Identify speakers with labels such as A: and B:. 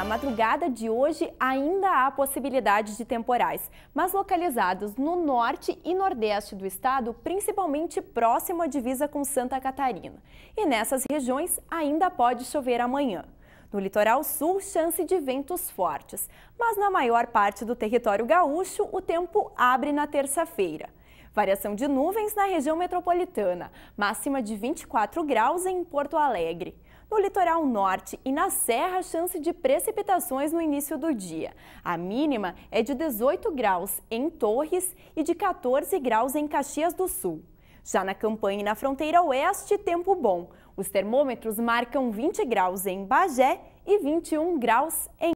A: Na madrugada de hoje ainda há possibilidade de temporais, mas localizados no norte e nordeste do estado, principalmente próximo à divisa com Santa Catarina. E nessas regiões ainda pode chover amanhã. No litoral sul, chance de ventos fortes, mas na maior parte do território gaúcho, o tempo abre na terça-feira. Variação de nuvens na região metropolitana, máxima de 24 graus em Porto Alegre. No litoral norte e na serra, chance de precipitações no início do dia. A mínima é de 18 graus em Torres e de 14 graus em Caxias do Sul. Já na campanha e na fronteira oeste, tempo bom. Os termômetros marcam 20 graus em Bagé e 21 graus em